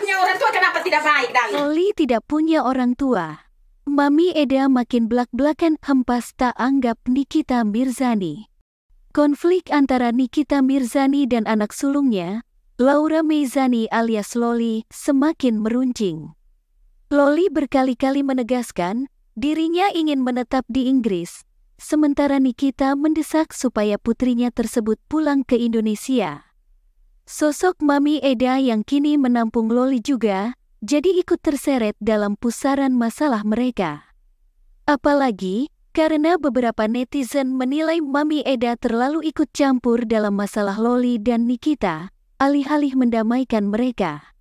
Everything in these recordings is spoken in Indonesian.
punya orang tua kenapa tidak baik, Dali? Oli tidak punya orang tua. Mami Eda makin belak-belakan hempas tak anggap Nikita Mirzani. Konflik antara Nikita Mirzani dan anak sulungnya, Laura Meizani alias Loli, semakin meruncing. Loli berkali-kali menegaskan, dirinya ingin menetap di Inggris, sementara Nikita mendesak supaya putrinya tersebut pulang ke Indonesia. Sosok Mami Eda yang kini menampung Loli juga, jadi ikut terseret dalam pusaran masalah mereka. Apalagi, karena beberapa netizen menilai Mami Eda terlalu ikut campur dalam masalah Loli dan Nikita, alih-alih mendamaikan mereka.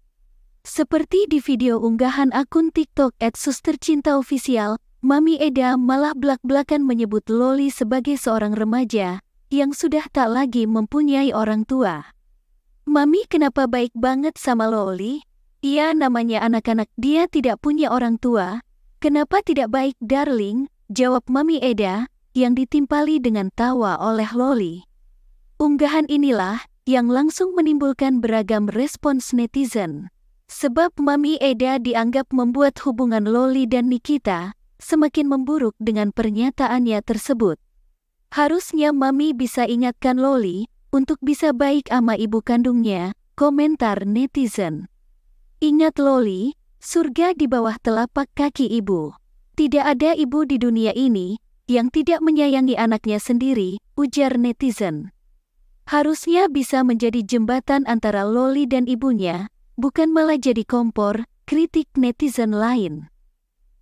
Seperti di video unggahan akun TikTok Official, Mami Eda malah blak-blakan menyebut Loli sebagai seorang remaja yang sudah tak lagi mempunyai orang tua. Mami kenapa baik banget sama Loli? Iya namanya anak-anak dia tidak punya orang tua. Kenapa tidak baik darling? Jawab Mami Eda yang ditimpali dengan tawa oleh Loli. Unggahan inilah yang langsung menimbulkan beragam respons netizen. Sebab Mami Eda dianggap membuat hubungan Loli dan Nikita semakin memburuk dengan pernyataannya tersebut. Harusnya Mami bisa ingatkan Loli untuk bisa baik ama ibu kandungnya, komentar netizen. Ingat Loli, surga di bawah telapak kaki ibu. Tidak ada ibu di dunia ini yang tidak menyayangi anaknya sendiri, ujar netizen. Harusnya bisa menjadi jembatan antara Loli dan ibunya, bukan malah jadi kompor, kritik netizen lain.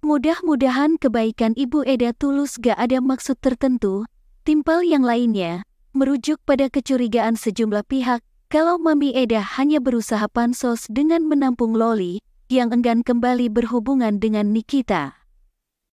Mudah-mudahan kebaikan Ibu Eda tulus gak ada maksud tertentu, timpal yang lainnya, merujuk pada kecurigaan sejumlah pihak kalau Mami Eda hanya berusaha pansos dengan menampung Loli yang enggan kembali berhubungan dengan Nikita.